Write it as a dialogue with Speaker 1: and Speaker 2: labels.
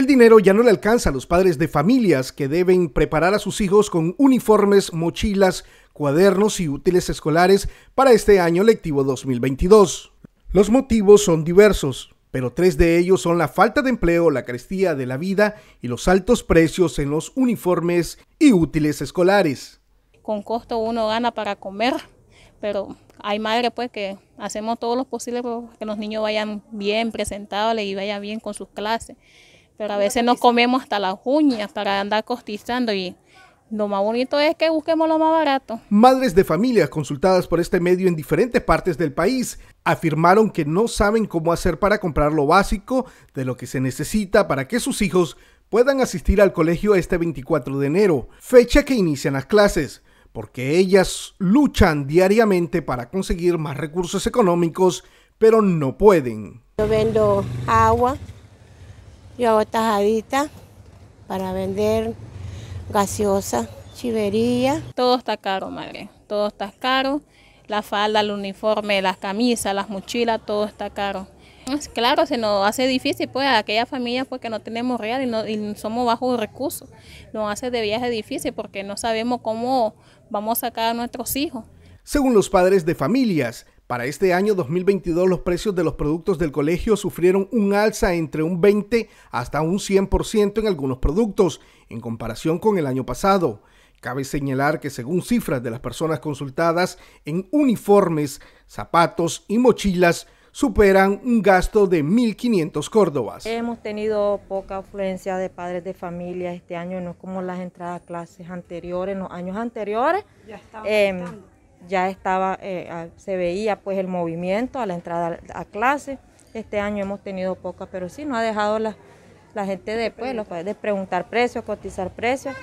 Speaker 1: El dinero ya no le alcanza a los padres de familias que deben preparar a sus hijos con uniformes, mochilas, cuadernos y útiles escolares para este año lectivo 2022. Los motivos son diversos, pero tres de ellos son la falta de empleo, la carestía de la vida y los altos precios en los uniformes y útiles escolares.
Speaker 2: Con costo uno gana para comer, pero hay madres pues que hacemos todo lo posible para que los niños vayan bien presentables y vayan bien con sus clases. Pero a veces nos comemos hasta las uñas para andar costizando y lo más bonito es que busquemos lo más barato.
Speaker 1: Madres de familias consultadas por este medio en diferentes partes del país afirmaron que no saben cómo hacer para comprar lo básico de lo que se necesita para que sus hijos puedan asistir al colegio este 24 de enero, fecha que inician las clases, porque ellas luchan diariamente para conseguir más recursos económicos, pero no pueden.
Speaker 2: vendo agua, yo hago tajadita para vender gaseosa, chivería. Todo está caro, madre. Todo está caro. La falda, el uniforme, las camisas, las mochilas, todo está caro. Claro, se nos hace difícil pues a aquella familia porque pues, no tenemos real y, y somos bajos recursos. Nos hace de viaje difícil porque no sabemos cómo vamos a sacar a nuestros hijos.
Speaker 1: Según los padres de familias, para este año 2022 los precios de los productos del colegio sufrieron un alza entre un 20 hasta un 100% en algunos productos, en comparación con el año pasado. Cabe señalar que según cifras de las personas consultadas, en uniformes, zapatos y mochilas superan un gasto de 1.500 córdobas.
Speaker 3: Hemos tenido poca afluencia de padres de familia este año, no como las entradas a clases anteriores, en los años anteriores. Ya eh, ya estaba, eh, se veía pues el movimiento a la entrada a clase. Este año hemos tenido pocas, pero sí, no ha dejado la, gente de, pueblo de preguntar precios, cotizar precios.